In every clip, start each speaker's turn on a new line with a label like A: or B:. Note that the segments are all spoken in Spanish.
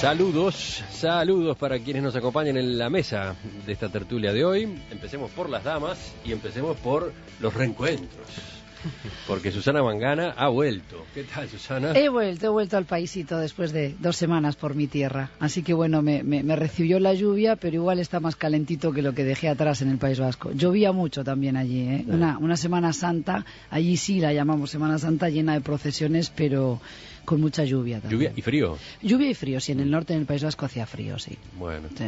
A: Saludos, saludos para quienes nos acompañan en la mesa de esta tertulia de hoy. Empecemos por las damas y empecemos por los reencuentros. Porque Susana Mangana ha vuelto. ¿Qué tal, Susana? He
B: vuelto, he vuelto al paisito después de dos semanas por mi tierra. Así que bueno, me, recibió la lluvia, pero igual está más calentito que lo que dejé atrás en el País Vasco. Llovía mucho también allí, ¿eh? una Semana Santa, allí sí la llamamos Semana Santa, llena de procesiones, pero con mucha lluvia también. Lluvia y frío. Lluvia y frío, sí. En el norte del País Vasco hacía frío, sí.
A: Bueno. Sí.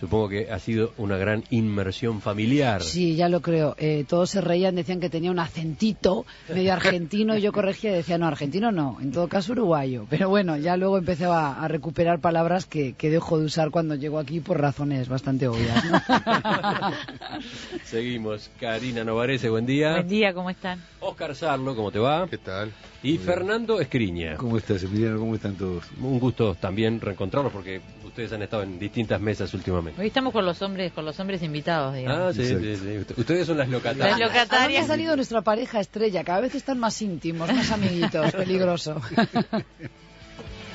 A: Supongo que ha sido una gran inmersión familiar.
B: Sí, ya lo creo. Eh, todos se reían, decían que tenía un acentito medio argentino y yo corregía y decía, no, argentino no, en todo caso uruguayo. Pero bueno, ya luego empecé a, recuperar palabras que, dejo de usar cuando llego aquí por razones bastante obvias.
A: Seguimos. Karina Novarese, buen día. Buen día, ¿cómo están? Oscar Sarlo, ¿cómo te va? ¿Qué tal? Y Fernando Escriña. ¿Cómo estás, Emiliano? ¿Cómo están todos? Un gusto también reencontrarnos porque Ustedes han estado en distintas mesas últimamente.
B: Hoy estamos con los hombres, con los hombres invitados, Ah, sí, sí,
A: sí. Ustedes son las locatarias. Las locatarias.
B: Ha salido nuestra pareja estrella, cada vez están más íntimos, más amiguitos, peligroso.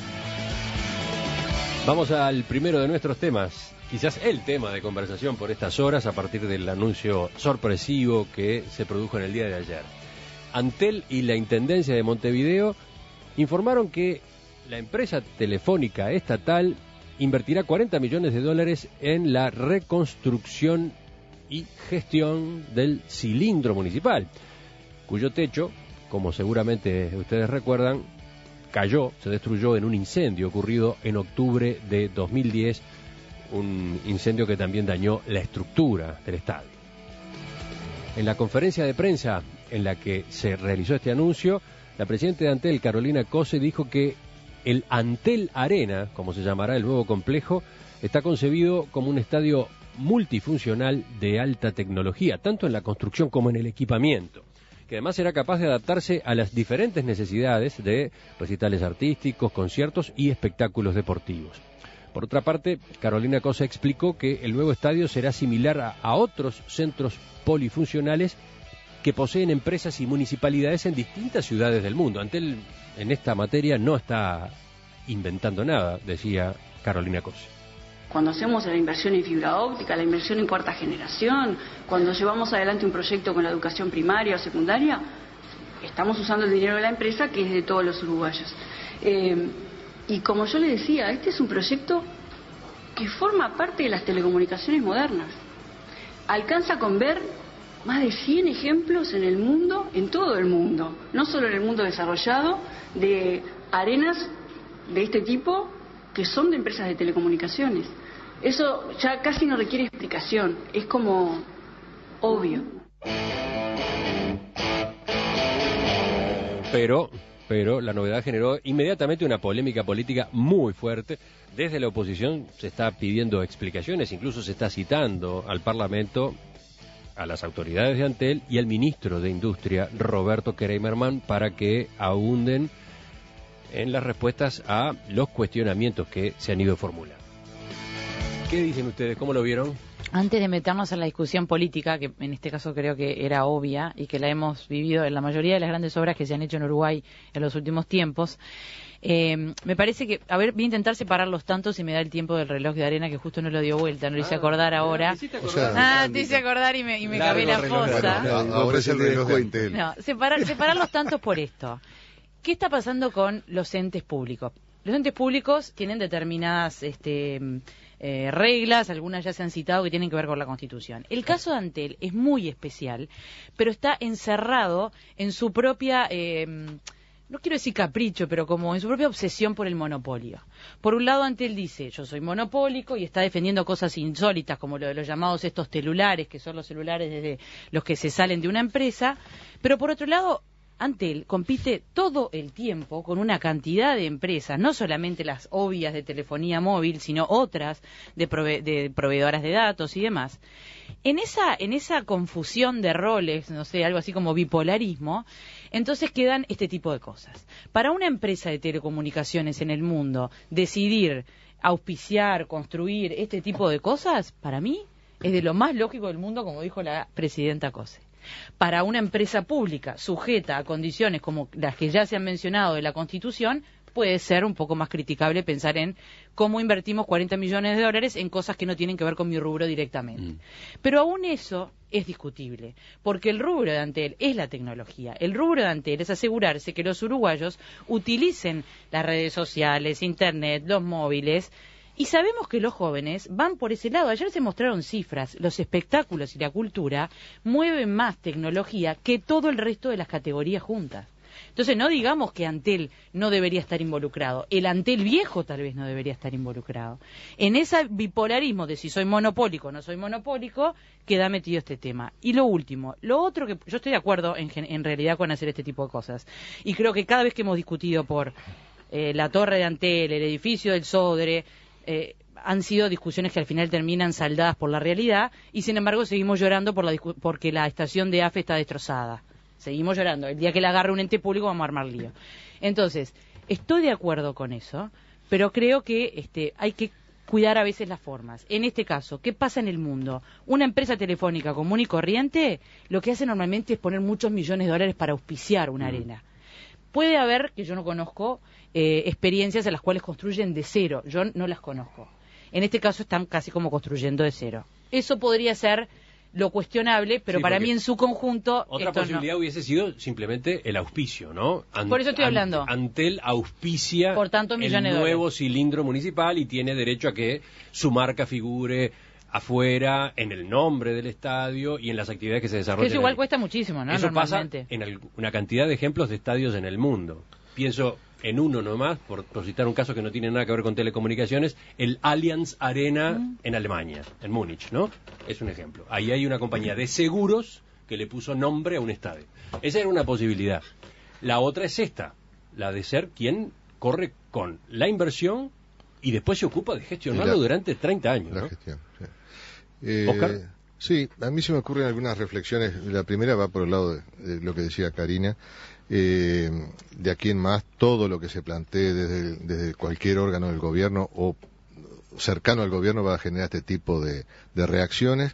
A: Vamos al primero de nuestros temas, quizás el tema de conversación por estas horas a partir del anuncio sorpresivo que se produjo en el día de ayer. Antel y la Intendencia de Montevideo informaron que la empresa telefónica estatal invertirá 40 millones de dólares en la reconstrucción y gestión del cilindro municipal, cuyo techo, como seguramente ustedes recuerdan, cayó, se destruyó en un incendio ocurrido en octubre de 2010, un incendio que también dañó la estructura del estadio. En la conferencia de prensa en la que se realizó este anuncio, la presidenta de Antel, Carolina Cose, dijo que el Antel Arena, como se llamará el nuevo complejo, está concebido como un estadio multifuncional de alta tecnología, tanto en la construcción como en el equipamiento que además será capaz de adaptarse a las diferentes necesidades de recitales artísticos, conciertos y espectáculos deportivos. Por otra parte, Carolina Cosa explicó que el nuevo estadio será similar a, otros centros polifuncionales que poseen empresas y municipalidades en distintas ciudades del mundo. Antel en esta materia no está inventando nada, decía Carolina cox.
C: cuando hacemos la inversión en fibra óptica, la inversión en cuarta generación, cuando llevamos adelante un proyecto con la educación primaria o secundaria, estamos usando el dinero de la empresa que es de todos los uruguayos. Eh, y como yo le decía, este es un proyecto que forma parte de las telecomunicaciones modernas. Alcanza con ver más de 100 ejemplos en el mundo, en todo el mundo, no solo en el mundo desarrollado, de arenas de este tipo que son de empresas de telecomunicaciones. Eso ya casi no requiere explicación, es como
B: obvio.
A: Pero, pero la novedad generó inmediatamente una polémica política muy fuerte. Desde la oposición se está pidiendo explicaciones, incluso se está citando al Parlamento a las autoridades de Antel y al ministro de Industria, Roberto Kreimerman, para que abunden en las respuestas a los cuestionamientos que se han ido formulando. ¿Qué dicen ustedes? ¿Cómo lo vieron?
C: Antes de meternos en la discusión política, que en este caso creo que era obvia y que la hemos vivido en la mayoría de las grandes obras que se han hecho en Uruguay en los últimos tiempos, eh, me parece que, a ver, voy a intentar separar los tantos y me da el tiempo del reloj de arena que justo no lo dio vuelta, no lo hice ah, acordar ahora. Ah, te acordar, ah, te hice acordar y me, y la fosa. No, separar, los tantos por esto. ¿Qué está pasando con los entes públicos? Los entes públicos tienen determinadas este, eh, reglas, algunas ya se han citado que tienen que ver con la Constitución. El caso de Antel es muy especial, pero está encerrado en su propia... Eh, no quiero decir capricho, pero como en su propia obsesión por el monopolio. Por un lado, Antel dice, yo soy monopólico y está defendiendo cosas insólitas, como lo de los llamados estos celulares, que son los celulares desde los que se salen de una empresa, pero por otro lado, Antel compite todo el tiempo con una cantidad de empresas, no solamente las obvias de telefonía móvil, sino otras de, proveedoras de datos y demás. En esa, en esa confusión de roles, no sé, algo así como bipolarismo, entonces quedan este tipo de cosas. Para una empresa de telecomunicaciones en el mundo, decidir auspiciar, construir este tipo de cosas, para mí es de lo más lógico del mundo, como dijo la presidenta Cose para una empresa pública sujeta a condiciones como las que ya se han mencionado de la Constitución, puede ser un poco más criticable pensar en cómo invertimos 40 millones de dólares en cosas que no tienen que ver con mi rubro directamente. Mm. Pero aún eso es discutible, porque el rubro de Antel es la tecnología. El rubro de Antel es asegurarse que los uruguayos utilicen las redes sociales, Internet, los móviles, y sabemos que los jóvenes van por ese lado. Ayer se mostraron cifras. Los espectáculos y la cultura mueven más tecnología que todo el resto de las categorías juntas. Entonces, no digamos que Antel no debería estar involucrado. El Antel viejo tal vez no debería estar involucrado. En ese bipolarismo de si soy monopólico o no soy monopólico, queda metido este tema. Y lo último, lo otro que yo estoy de acuerdo en, realidad con hacer este tipo de cosas. Y creo que cada vez que hemos discutido por eh, la torre de Antel, el edificio del Sodre, eh, han sido discusiones que al final terminan saldadas por la realidad y sin embargo seguimos llorando por la porque la estación de AFE está destrozada. Seguimos llorando. El día que la agarre un ente público vamos a armar lío. Entonces, estoy de acuerdo con eso, pero creo que este, hay que cuidar a veces las formas. En este caso, ¿qué pasa en el mundo? Una empresa telefónica común y corriente lo que hace normalmente es poner muchos millones de dólares para auspiciar una mm. arena puede haber, que yo no conozco, eh, experiencias en las cuales construyen de cero. Yo no las conozco. En este caso están casi como construyendo de cero. Eso podría ser lo cuestionable, pero para mí en su conjunto. Otra posibilidad
A: hubiese sido simplemente el auspicio, ¿no? Por eso estoy hablando. Antel auspicia Por
C: tanto, el nuevo
A: cilindro municipal y tiene derecho a que su marca figure afuera, en el nombre del estadio y en las actividades que se desarrollan. Eso igual
C: cuesta muchísimo, ¿no? Eso pasa en
A: una cantidad de ejemplos de estadios en el mundo. Pienso en uno nomás, por, por, citar un caso que no tiene nada que ver con telecomunicaciones, el Allianz Arena en Alemania, en Múnich, ¿no? Es un ejemplo. Ahí hay una compañía de seguros que le puso nombre a un estadio. Esa era una posibilidad. La otra es esta, la de ser quien corre con la inversión y después se ocupa de gestionarlo durante 30 años.
D: Eh, sí, a mí se me ocurren algunas reflexiones. La primera va por el lado de, lo que decía Karina. Eh, de aquí en más, todo lo que se plantee desde, cualquier órgano del gobierno o cercano al gobierno va a generar este tipo de, reacciones.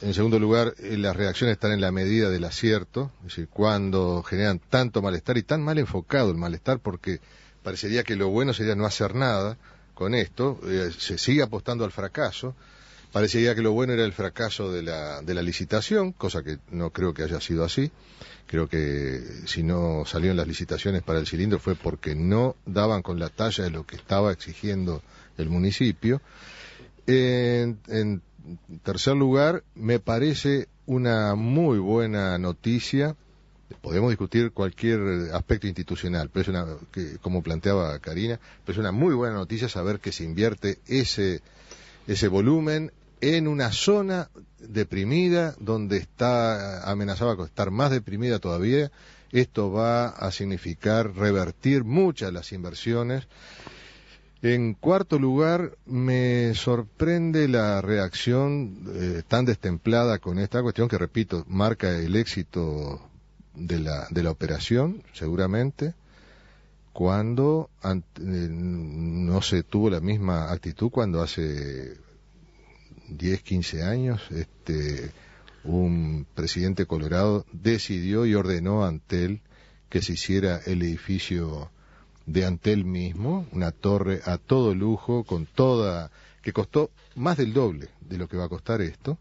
D: En segundo lugar, eh, las reacciones están en la medida del acierto, es decir, cuando generan tanto malestar y tan mal enfocado el malestar, porque parecería que lo bueno sería no hacer nada con esto, se sigue apostando al fracaso. Parecía que lo bueno era el fracaso de la, de la licitación, cosa que no creo que haya sido así. Creo que si no salieron las licitaciones para el cilindro fue porque no daban con la talla de lo que estaba exigiendo el municipio. En, tercer lugar, me parece una muy buena noticia. Podemos discutir cualquier aspecto institucional, pero es una, que, como planteaba Karina, pero es una muy buena noticia saber que se invierte ese, ese volumen en una zona deprimida, donde está amenazada con estar más deprimida todavía. Esto va a significar revertir muchas las inversiones. En cuarto lugar, me sorprende la reacción eh, tan destemplada con esta cuestión que, repito, marca el éxito de la, de la operación, seguramente, cuando eh, no se tuvo la misma actitud cuando hace 10, 15 años, este, un presidente colorado decidió y ordenó a Antel que se hiciera el edificio de Antel mismo, una torre a todo lujo, con toda, que costó más del doble de lo que va a costar esto,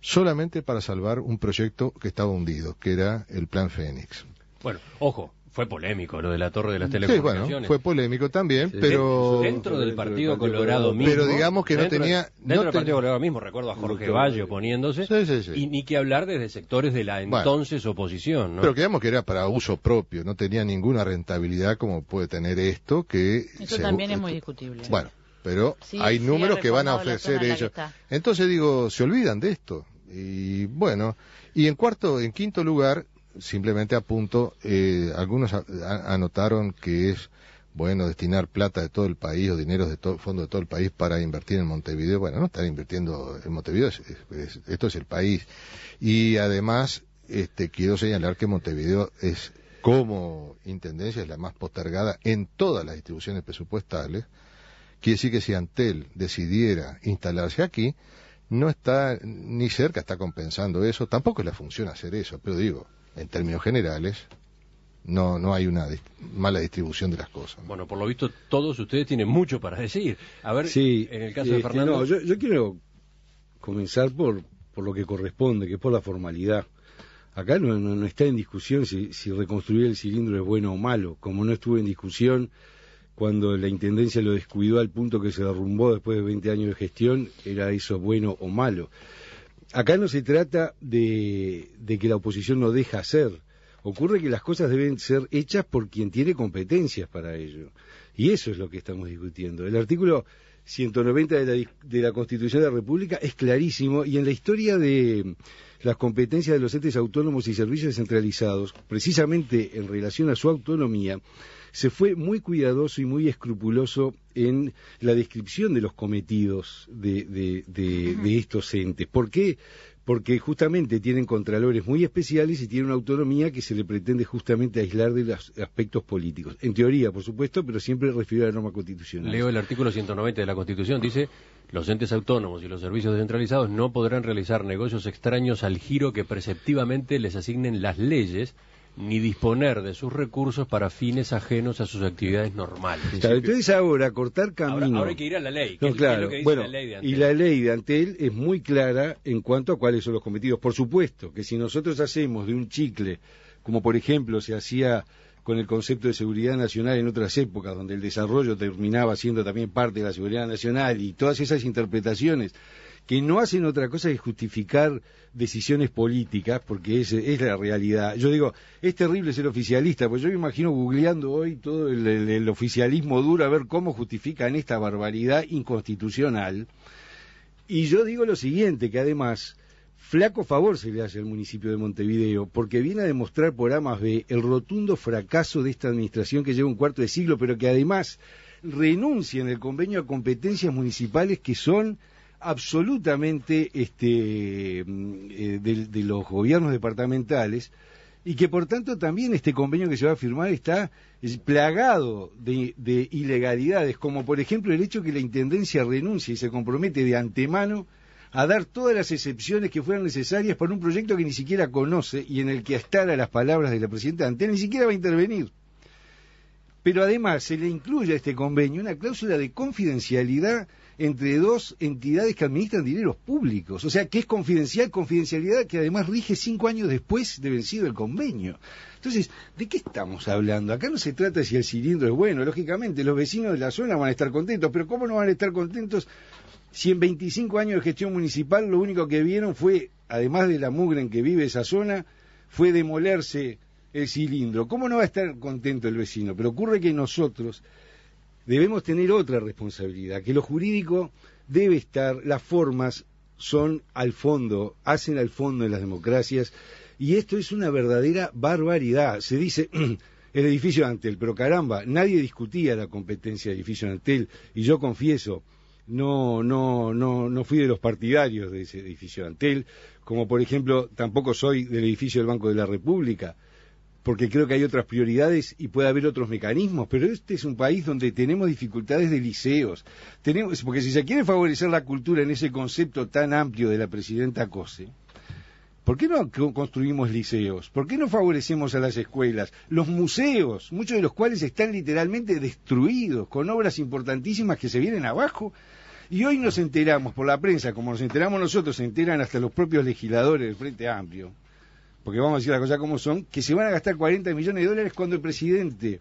D: solamente para salvar un proyecto que estaba hundido, que era el Plan Fénix.
A: Bueno, ojo, fue polémico lo de la torre de las telecomunicaciones. fue
D: polémico también, pero dentro del partido Colorado mismo. Pero digamos que no tenía dentro no del partido Colorado mismo recuerdo a Jorge Valle
A: oponiéndose y ni que hablar desde sectores de la entonces oposición, ¿no? Pero
D: digamos que era para uso propio, no tenía ninguna rentabilidad como puede tener esto que Eso también es muy discutible. Bueno, pero hay números que van a ofrecer ellos. Entonces digo, se olvidan de esto. Y bueno, y en cuarto, en quinto lugar, simplemente apunto, eh, algunos anotaron que es bueno destinar plata de todo el país o dineros de todo fondo de todo el país para invertir en Montevideo. Bueno, no estar invirtiendo en Montevideo, esto es el país. Y además, este, quiero señalar que Montevideo es como intendencia es la más postergada en todas las distribuciones presupuestales. Quiere decir que si Antel decidiera instalarse aquí, no está ni cerca, está compensando eso. Tampoco es la función hacer eso, pero digo, en términos generales, no, no hay una mala distribución de las cosas. Bueno, por lo visto todos ustedes tienen mucho para
E: decir. A ver, sí, en el caso de este, Fernando... No,
D: yo, quiero comenzar por, por
E: lo que corresponde, que es por la formalidad. Acá no, está en discusión si, si, reconstruir el cilindro es bueno o malo, como no estuvo en discusión cuando la Intendencia lo descuidó al punto que se derrumbó después de 20 años de gestión, era eso bueno o malo acá no se trata de, que la oposición no deja hacer. Ocurre que las cosas deben ser hechas por quien tiene competencias para ello. Y eso es lo que estamos discutiendo. El artículo 190 de la, Constitución de la República es clarísimo y en la historia de las competencias de los entes autónomos y servicios descentralizados, precisamente en relación a su autonomía, se fue muy cuidadoso y muy escrupuloso en la descripción de los cometidos de, estos entes. ¿Por qué? porque justamente tienen contralores muy especiales y tienen una autonomía que se le pretende justamente aislar de los aspectos políticos. En teoría, por supuesto, pero siempre refiero a la norma constitucional.
A: Leo el artículo 190 de la Constitución, dice, los entes autónomos y los servicios descentralizados no podrán realizar negocios extraños al giro que perceptivamente les asignen las leyes ni disponer de sus recursos para fines ajenos a sus actividades normales. entonces
E: ahora cortar camino.
A: Ahora, hay que ir a la ley. ley de Antel. Y
E: la ley de Antel es muy clara en cuanto a cuáles son los cometidos. Por supuesto que si nosotros hacemos de un chicle, como por ejemplo se hacía con el concepto de seguridad nacional en otras épocas, donde el desarrollo terminaba siendo también parte de la seguridad nacional y todas esas interpretaciones que no hacen otra cosa que justificar decisiones políticas, porque es, es la realidad. Yo digo, es terrible ser oficialista, pues yo me imagino googleando hoy todo el, el oficialismo duro a ver cómo justifican esta barbaridad inconstitucional. Y yo digo lo siguiente, que además flaco favor se le hace al municipio de Montevideo, porque viene a demostrar por A más B el rotundo fracaso de esta administración que lleva un cuarto de siglo, pero que además renuncia en el convenio a competencias municipales que son absolutamente este, mm, eh, de, los gobiernos departamentales y que por tanto también este convenio que se va a firmar está plagado de, ilegalidades, como por ejemplo el hecho que la Intendencia renuncia y se compromete de antemano a dar todas las excepciones que fueran necesarias para un proyecto que ni siquiera conoce y en el que hasta las palabras de la presidenta Antel ni siquiera va a intervenir. Pero además se le incluye a este convenio una cláusula de confidencialidad entre dos entidades que administran dineros públicos. O sea, que es confidencial, confidencialidad que además rige cinco años después de vencido el convenio. Entonces, ¿de qué estamos hablando? Acá no se trata si el cilindro es bueno. Lógicamente, los vecinos de la zona van a estar contentos, pero ¿cómo no van a estar contentos si en 25 años de gestión municipal lo único que vieron fue, además de la mugre en que vive esa zona, fue demolerse el cilindro. ¿Cómo no va a estar contento el vecino? Pero ocurre que nosotros debemos tener otra responsabilidad, que lo jurídico debe estar, las formas son al fondo, hacen al fondo en las democracias, y esto es una verdadera barbaridad. Se dice el edificio Antel, pero caramba, nadie discutía la competencia del edificio Antel, y yo confieso, no, no, no, no fui de los partidarios de ese edificio Antel, como por ejemplo tampoco soy del edificio del Banco de la República, porque creo que hay otras prioridades y puede haber otros mecanismos, pero este es un país donde tenemos dificultades de liceos, tenemos, porque si se quiere favorecer la cultura en ese concepto tan amplio de la presidenta Cose, ¿por qué no construimos liceos? ¿Por qué no favorecemos a las escuelas? Los museos, muchos de los cuales están literalmente destruidos, con obras importantísimas que se vienen abajo, y hoy nos enteramos por la prensa, como nos enteramos nosotros, se enteran hasta los propios legisladores del Frente Amplio, porque vamos a decir las cosas como son, que se van a gastar 40 millones de dólares cuando el presidente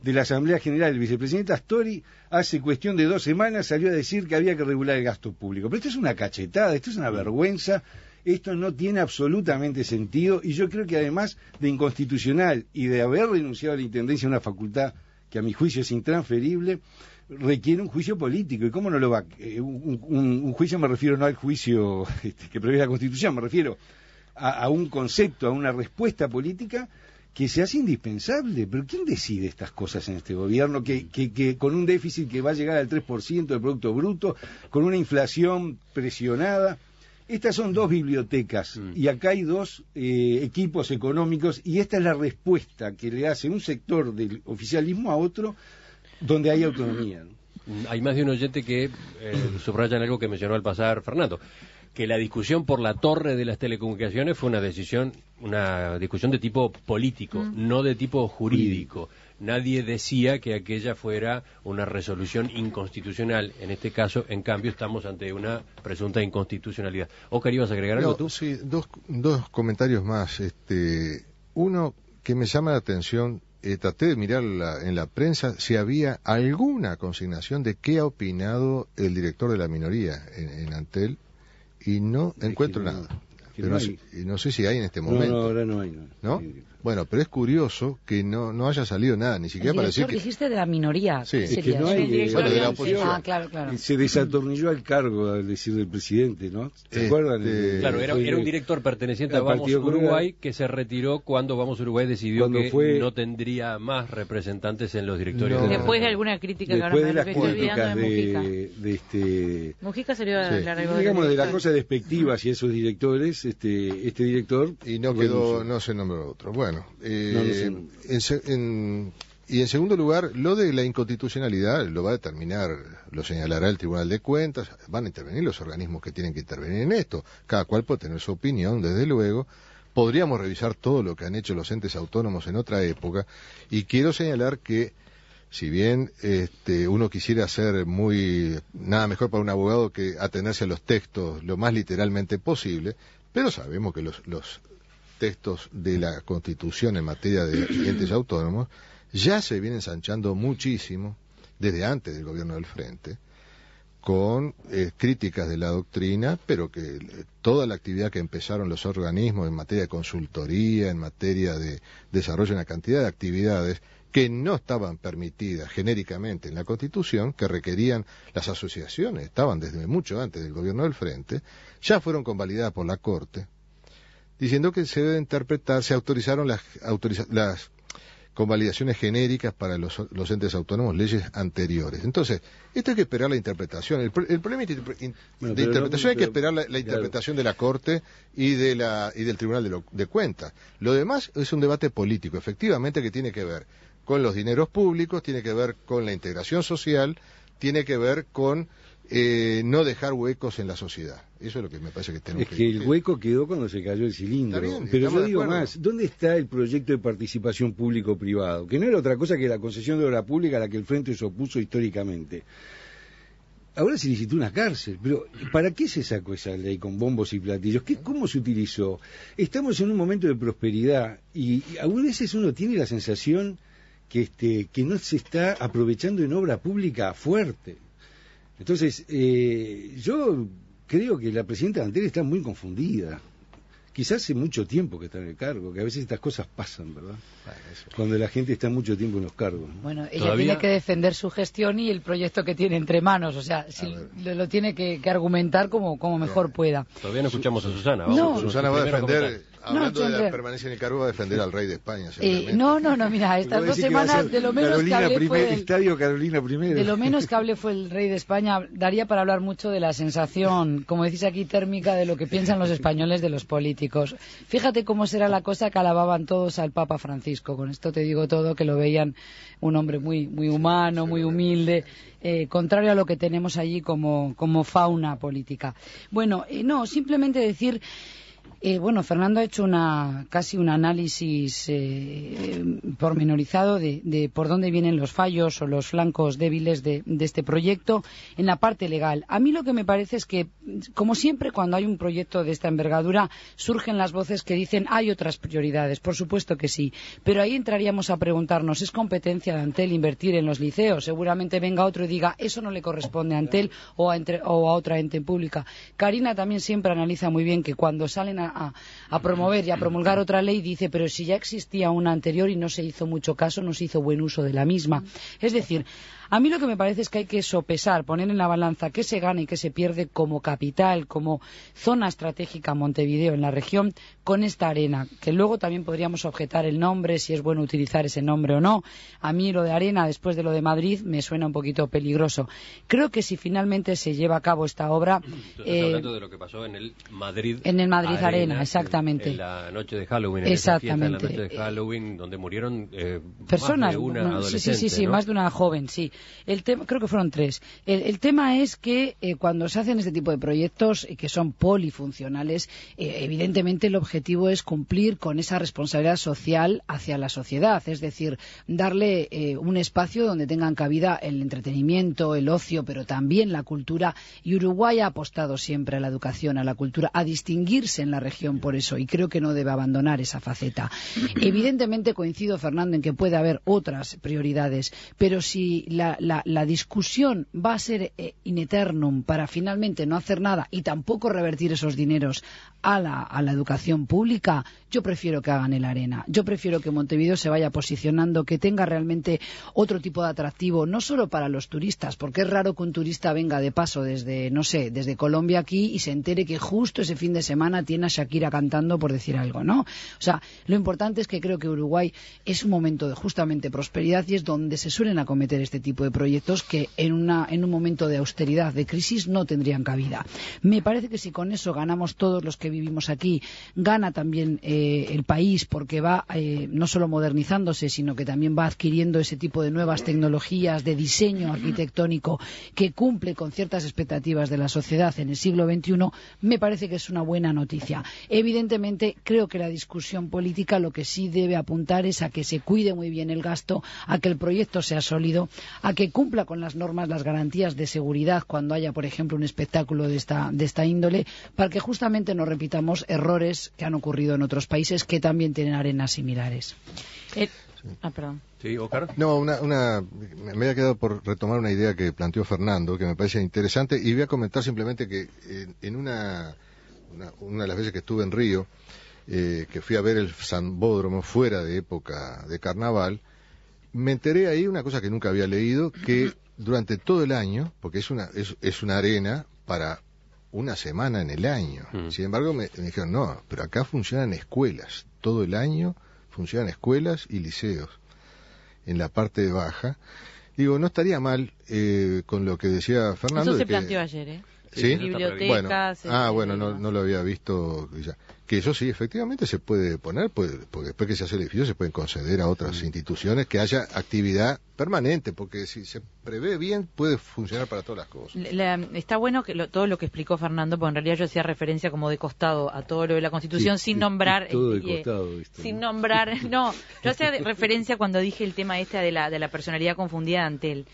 E: de la Asamblea General, el vicepresidente Astori, hace cuestión de dos semanas salió a decir que había que regular el gasto público. Pero esto es una cachetada, esto es una vergüenza, esto no tiene absolutamente sentido y yo creo que además de inconstitucional y de haber renunciado a la Intendencia a una facultad que a mi juicio es intransferible, requiere un juicio político. ¿Y cómo no lo va? Eh, un, juicio me refiero no al juicio este, que prevé la Constitución, me refiero a, un concepto, a una respuesta política que se hace indispensable. Pero ¿quién decide estas cosas en este gobierno? Que, que, con un déficit que va a llegar al 3% del Producto Bruto, con una inflación presionada. Estas son dos bibliotecas mm. y acá hay dos eh, equipos económicos y esta es la respuesta que le hace un sector del oficialismo a otro donde hay autonomía. Mm, hay más
A: de un oyente que eh, subraya algo que mencionó al pasar Fernando que la discusión por la torre de las telecomunicaciones fue una decisión, una discusión de tipo político, mm. no de tipo jurídico. Nadie decía que aquella fuera una resolución inconstitucional. En este caso, en cambio, estamos ante una presunta inconstitucionalidad. ¿O ¿ibas agregar algo no,
D: Sí, dos, dos comentarios más. Este, uno que me llama la atención eh, traté de mirar en la prensa si había alguna consignación de qué ha opinado el director de la minoría en Antel y no encuentro nada. Pero no, sé si hay en este momento. No, ahora no hay. ¿No? Bueno, pero es curioso que no, no haya salido nada, ni
E: siquiera para decir que...
B: dijiste de la minoría. Sí, que no hay, Ah, claro, claro.
E: Se desatornilló el cargo, al decir, del presidente, ¿no? ¿Se este, acuerdan? Eh, claro, era, un director
A: perteneciente a Vamos Uruguay que se retiró cuando Vamos Uruguay decidió que no tendría más representantes en los directorios. Después de alguna crítica que ahora de,
C: Mujica.
E: De este...
C: Mujica salió a sí. Digamos, de la
E: cosa despectivas y esos directores,
D: este, este director... Y no quedó, no se nombró otro. Bueno. Eh, y en segundo lugar, lo de la inconstitucionalidad lo va a determinar, lo señalará el Tribunal de Cuentas, van a intervenir los organismos que tienen que intervenir en esto, cada cual puede tener su opinión, desde luego. Podríamos revisar todo lo que han hecho los entes autónomos en otra época y quiero señalar que si bien este, uno quisiera ser muy nada mejor para un abogado que atenerse a los textos lo más literalmente posible, pero sabemos que los, los textos de la Constitución en materia de entes autónomos ya se viene ensanchando muchísimo desde antes del gobierno del Frente con eh, críticas de la doctrina, pero que eh, toda la actividad que empezaron los organismos en materia de consultoría, en materia de desarrollo de una cantidad de actividades que no estaban permitidas genéricamente en la Constitución, que requerían las asociaciones, estaban desde mucho antes del gobierno del Frente, ya fueron convalidadas por la Corte, diciendo que se debe interpretar, se autorizaron las, las convalidaciones genéricas para los, los, entes autónomos, leyes anteriores. Entonces, esto hay que esperar la interpretación. El, problema de, interpretación hay que esperar la, interpretación de la Corte y, de la, y del Tribunal de Cuentas. Lo demás es un debate político, efectivamente, que tiene que ver con los dineros públicos, tiene que ver con la integración social, tiene que ver con eh, no dejar huecos en la sociedad. Eso es lo que me parece que tenemos es que, el hueco quedó cuando se cayó el cilindro. Pero yo digo más, ¿dónde está el
E: proyecto de participación público-privado? Que no era otra cosa que la concesión de obra pública a la que el Frente se opuso históricamente. Ahora se licitó una cárcel, pero ¿para qué se sacó esa ley con bombos y platillos? ¿Qué, ¿Cómo se utilizó? Estamos en un momento de prosperidad y, y a veces uno tiene la sensación este, que no se está aprovechando en obra pública fuerte. Entonces, eh, yo creo que la presidenta anterior está muy confundida. Quizás hace mucho tiempo que está en el cargo, que a veces estas cosas pasan, ¿verdad? Cuando la gente está mucho tiempo en los cargos.
B: Bueno, ella tiene que defender su gestión y el proyecto que tiene entre manos, o sea, lo, tiene que, argumentar como, mejor pueda.
D: Todavía no escuchamos a Susana.
B: Susana va a defender no, de
D: permanencia en el cargo, a defender al rey de España.
B: Eh, no, no, no, mira, estas dos semanas de lo menos que hable fue el,
D: De
E: lo
B: menos fue el rey de España. Daría para hablar mucho de la sensación, como decís aquí, térmica de lo que piensan los españoles de los políticos. Fíjate cómo será la cosa que alababan todos al Papa Francisco. Con esto te digo todo, que lo veían un hombre muy, muy humano, muy humilde. Eh, contrario a lo que tenemos allí como, como fauna política. Bueno, eh, no, simplemente decir eh, bueno, Fernando ha hecho casi un análisis eh, eh, pormenorizado de, por dónde vienen los fallos o los flancos débiles de, este proyecto en la parte legal. A mí lo que me parece es que, como siempre, cuando hay un proyecto de esta envergadura, surgen las voces que dicen hay otras prioridades. Por supuesto que sí. Pero ahí entraríamos a preguntarnos, ¿es competencia de Antel invertir en los liceos? Seguramente venga otro y diga, eso no le corresponde a Antel o a, o a otra ente pública. Karina también siempre analiza muy bien que cuando salen a a, promover y a promulgar otra ley, dice, pero si ya existía una anterior y no se hizo mucho caso, no se hizo buen uso de la misma. Es decir, a mí lo que me parece es que hay que sopesar, poner en la balanza qué se gana y qué se pierde como capital, como zona estratégica Montevideo en la región con esta arena, que luego también podríamos objetar el nombre, si es bueno utilizar ese nombre o no. A mí lo de arena, después de lo de Madrid, me suena un poquito peligroso. Creo que si finalmente se lleva a cabo esta obra. Eh, hablando
A: de lo que pasó en el Madrid. En el Madrid Arena, exactamente. En, la noche de Halloween. exactamente. en la noche de Halloween, donde murieron eh,
B: personas. de una adolescente, sí, sí, sí, más de una joven, sí creo que fueron tres. El, tema es que eh, cuando se hacen este tipo de proyectos eh, que son polifuncionales, eh, evidentemente el objetivo es cumplir con esa responsabilidad social hacia la sociedad, es decir, darle un espacio donde tengan cabida el entretenimiento, el ocio, pero también la cultura. Y Uruguay ha apostado siempre a la educación, a la cultura, a distinguirse en la región por eso, y creo que no debe abandonar esa faceta. Evidentemente coincido, Fernando, en que puede haber otras prioridades, pero si la la, discusión va a ser eh, in eternum para finalmente no hacer nada y tampoco revertir esos dineros a la, a la educación pública, yo prefiero que hagan el arena. Yo prefiero que Montevideo se vaya posicionando, que tenga realmente otro tipo de atractivo, no solo para los turistas, porque es raro que un turista venga de paso desde, no sé, desde Colombia aquí y se entere que justo ese fin de semana tiene a Shakira cantando, por decir algo, ¿no? O sea, lo importante es que creo que Uruguay es un momento de justamente prosperidad y es donde se suelen acometer este tipo de proyectos que en, una, en un momento de austeridad, de crisis, no tendrían cabida. Me parece que si con eso ganamos todos los que vivimos aquí, gana también eh, el país porque va eh, no solo modernizándose, sino que también va adquiriendo ese tipo de nuevas tecnologías de diseño arquitectónico que cumple con ciertas expectativas de la sociedad en el siglo XXI, me parece que es una buena noticia. Evidentemente, creo que la discusión política lo que sí debe apuntar es a que se cuide muy bien el gasto, a que el proyecto sea sólido, a que cumpla con las normas, las garantías de seguridad cuando haya, por ejemplo, un espectáculo de esta, de esta índole, para que justamente no repitamos errores que han ocurrido en otros países que también tienen arenas similares. Eh, ah,
D: no, me había quedado por retomar una idea que planteó Fernando, que me parece interesante, y voy a comentar simplemente que en, una, una, de las veces que estuve en Río, eh, que fui a ver el Sambódromo fuera de época de carnaval, me enteré ahí una cosa que nunca había leído, que durante todo el año, porque es una, es, una arena para una semana en el año. Sin embargo, me, dijeron, no, pero acá funcionan escuelas, todo el año funcionan escuelas y liceos en la parte baja. Digo, no estaría mal eh, con lo que decía Fernando. Eso se planteó
C: ayer, ¿eh? ¿Sí? Bueno, ah, este, bueno, no,
D: lo había visto ya que eso sí, efectivamente se puede poner, pues porque después que se hace el edificio se pueden conceder a otras mm. instituciones que haya actividad permanente, porque si se prevé bien puede funcionar para todas las
C: cosas. está bueno que todo lo que explicó Fernando, porque en realidad yo hacía referencia como de costado a todo lo de la Constitución sin nombrar, todo de costado, sin nombrar, no, yo hacía referencia cuando dije el tema este de la de la personalidad confundida ante él.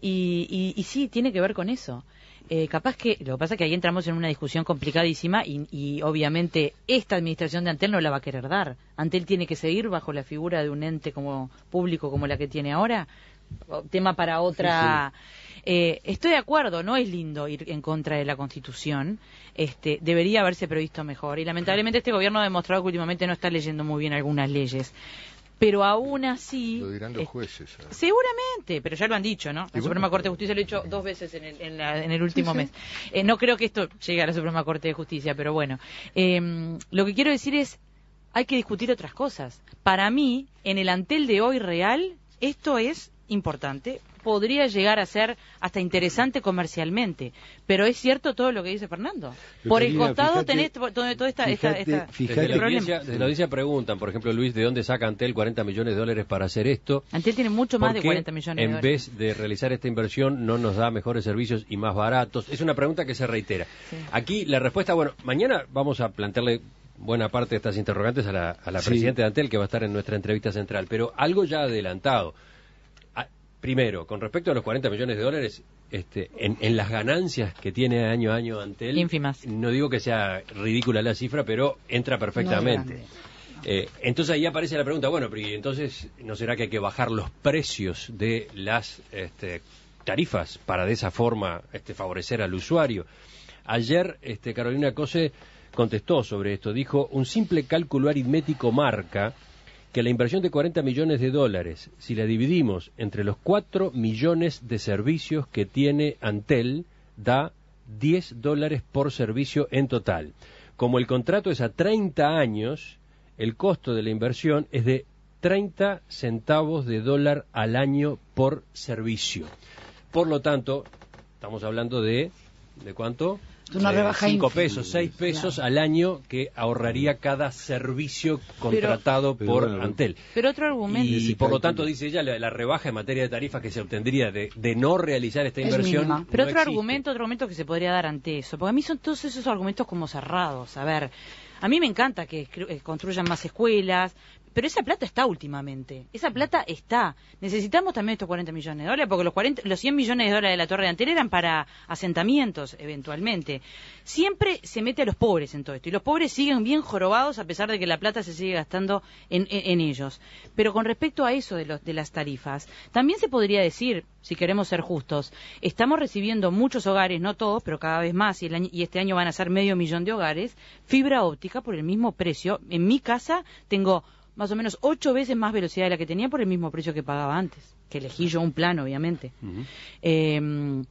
C: y, y sí, tiene que ver con eso. Eh, capaz que lo que pasa es que ahí entramos en una discusión complicadísima y, obviamente esta administración de Antel no la va a querer dar. Antel tiene que seguir bajo la figura de un ente como público como la que tiene ahora. Tema para otra. Eh, estoy de acuerdo, no es lindo ir en contra de la Constitución. Este, debería haberse previsto mejor y lamentablemente este gobierno ha demostrado que últimamente no está leyendo muy bien algunas leyes pero aún así... Lo dirán los jueces. Seguramente, pero ya lo han dicho, ¿no? La Suprema Corte de Justicia lo ha dicho dos veces en el, en el último mes. Eh, no creo que esto llegue a la Suprema Corte de Justicia, pero bueno. Em, lo que quiero decir es, hay que discutir otras cosas. Para mí, en el antel de hoy real, esto es importante podría llegar a ser hasta interesante comercialmente. Pero es cierto todo lo que dice Fernando. por el costado tenés todo, esta, fíjate, esta, fíjate, desde,
A: la preguntan, por ejemplo, Luis, ¿de dónde saca Antel 40 millones de dólares para hacer esto?
C: Antel tiene mucho más de 40 millones En
A: vez de realizar esta inversión, no nos da mejores servicios y más baratos. Es una pregunta que se reitera. Aquí la respuesta, bueno, mañana vamos a plantearle buena parte de estas interrogantes a la, presidenta de Antel, que va a estar en nuestra entrevista central. Pero algo ya adelantado primero, con respecto a los 40 millones de dólares, este, en, las ganancias que tiene año a año ante Ínfimas. no digo que sea ridícula la cifra, pero entra perfectamente. Eh, entonces ahí aparece la pregunta, bueno, pero entonces no será que hay que bajar los precios de las este, tarifas para de esa forma este, favorecer al usuario. Ayer este, Carolina Cose contestó sobre esto, dijo, un simple cálculo aritmético marca que la inversión de 40 millones de dólares, si la dividimos entre los 4 millones de servicios que tiene Antel, da 10 dólares por servicio en total. Como el contrato es a 30 años, el costo de la inversión es de 30 centavos de dólar al año por servicio. Por lo tanto, estamos hablando de ¿De cuánto?
B: De una eh, rebaja 5
A: pesos, 6 pesos al año que ahorraría cada servicio contratado por Antel.
C: Pero otro argumento. Y, por lo tanto,
A: dice ella, la, rebaja en materia de tarifas que se obtendría de, no realizar esta inversión. Pero otro argumento,
C: otro argumento que se podría dar ante eso, porque a mí son todos esos argumentos como cerrados. A ver. A mí me encanta que eh, construyan más escuelas, pero esa plata está últimamente, esa plata está. Necesitamos también estos 40 millones de dólares, porque los, 40, los 100 millones de dólares de la torre anterior eran para asentamientos, eventualmente. Siempre se mete a los pobres en todo esto, y los pobres siguen bien jorobados a pesar de que la plata se sigue gastando en, ellos. Pero con respecto a eso de, los, de las tarifas, también se podría decir, si queremos ser justos, estamos recibiendo muchos hogares, no todos, pero cada vez más, y, y este año van a ser medio millón de hogares, fibra óptica por el mismo precio. En mi casa tengo más o menos ocho veces más velocidad de la que tenía por el mismo precio que pagaba antes, que elegí yo un plan, obviamente. Em,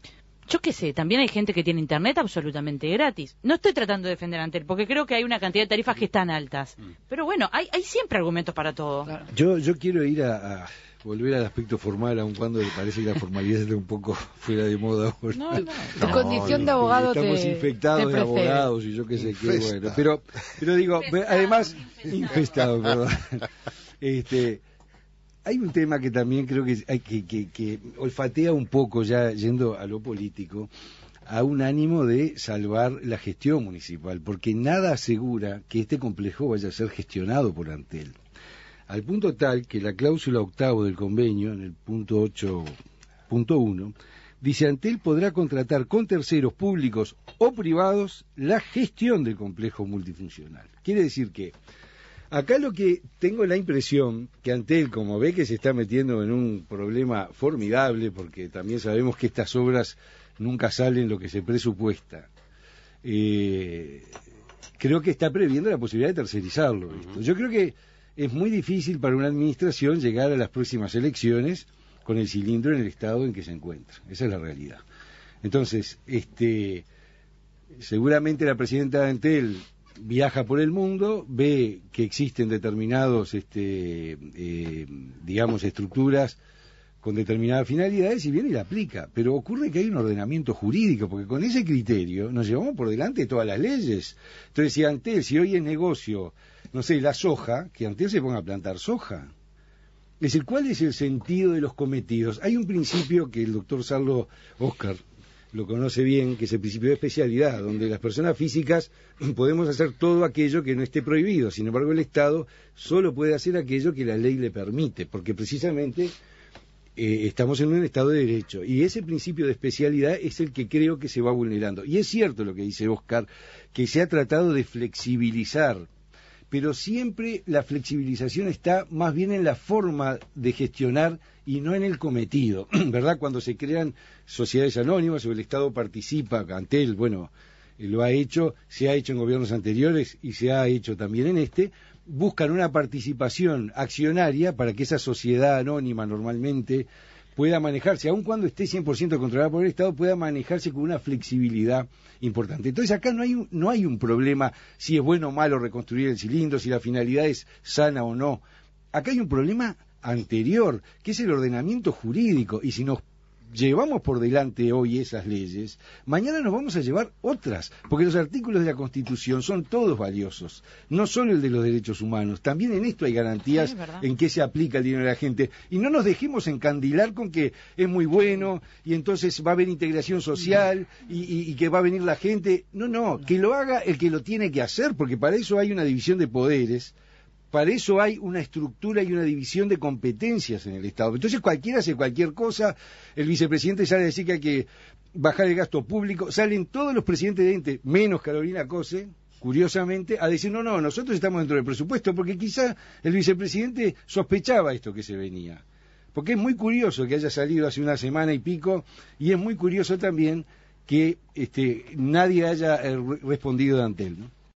C: yo qué sé, también hay gente que tiene internet absolutamente gratis. No estoy tratando de defender ante Antel, porque creo que hay una cantidad de tarifas que están altas. Mm. Pero bueno, hay, siempre argumentos para todo.
E: Yo, yo quiero ir a volver al aspecto formal, aun cuando le parece que la formalidad está un poco fuera de moda
D: No, condición de abogado Estamos infectados de abogados
E: y yo qué sé qué, bueno. Pero, digo, además, infestado, perdón. Este, hay un tema que también creo que, hay que, que olfatea un poco, ya yendo a lo político, a un ánimo de salvar la gestión municipal, porque nada asegura que este complejo vaya a ser gestionado por Antel al punto tal que la cláusula octavo del convenio, en el punto 8.1, dice Antel podrá contratar con terceros públicos o privados la gestión del complejo multifuncional. Quiere decir que acá lo que tengo la impresión que Antel, como ve que se está metiendo en un problema formidable, porque también sabemos que estas obras nunca salen lo que se presupuesta, eh, creo que está previendo la posibilidad de tercerizarlo. Yo creo que es muy difícil para una administración llegar a las próximas elecciones con el cilindro en el estado en que se encuentra. Esa es la realidad. Entonces, este, seguramente la presidenta Antel viaja por el mundo, ve que existen determinados, este, eh, digamos, estructuras con determinadas finalidades y viene y la aplica. Pero ocurre que hay un ordenamiento jurídico, porque con ese criterio nos llevamos por delante todas las leyes. Entonces, si Antel, si hoy es negocio no sé, la soja, que antes se ponga a plantar soja. Es decir, ¿cuál es el sentido de los cometidos? Hay un principio que el doctor Sarlo Oscar lo conoce bien, que es el principio de especialidad, donde las personas físicas podemos hacer todo aquello que no esté prohibido. Sin embargo, el Estado solo puede hacer aquello que la ley le permite, porque precisamente eh, estamos en un Estado de Derecho. Y ese principio de especialidad es el que creo que se va vulnerando. Y es cierto lo que dice Oscar, que se ha tratado de flexibilizar pero siempre la flexibilización está más bien en la forma de gestionar y no en el cometido, ¿verdad? Cuando se crean sociedades anónimas o el Estado participa, Cantel, bueno, eh, lo ha hecho, se ha hecho en gobiernos anteriores y se ha hecho también en este, buscan una participación accionaria para que esa sociedad anónima normalmente pueda manejarse, aun cuando esté 100% controlada por el Estado, pueda manejarse con una flexibilidad importante. Entonces acá no hay, un, no hay un problema si es bueno o malo reconstruir el cilindro, si la finalidad es sana o no. Acá hay un problema anterior, que es el ordenamiento jurídico, y si nos llevamos por delante hoy esas leyes, mañana nos vamos a llevar otras, porque los artículos de la Constitución son todos valiosos, no solo el de los derechos humanos, también en esto hay garantías en que se aplica el dinero de la gente. Y no nos dejemos encandilar con que es muy bueno y entonces va a haber integración social y, que va a venir la gente. no, no, que lo haga el que lo tiene que hacer, porque para eso hay una división de poderes para eso hay una estructura y una división de competencias en el Estado. Entonces cualquiera hace cualquier cosa, el vicepresidente sale a decir que hay que bajar el gasto público, salen todos los presidentes de ente, menos Carolina Cose, curiosamente, a decir, no, no, nosotros estamos dentro del presupuesto, porque quizá el vicepresidente sospechaba esto que se venía. Porque es muy curioso que haya salido hace una semana y pico, y es muy curioso también que este, nadie haya eh, respondido de ante él. ¿no?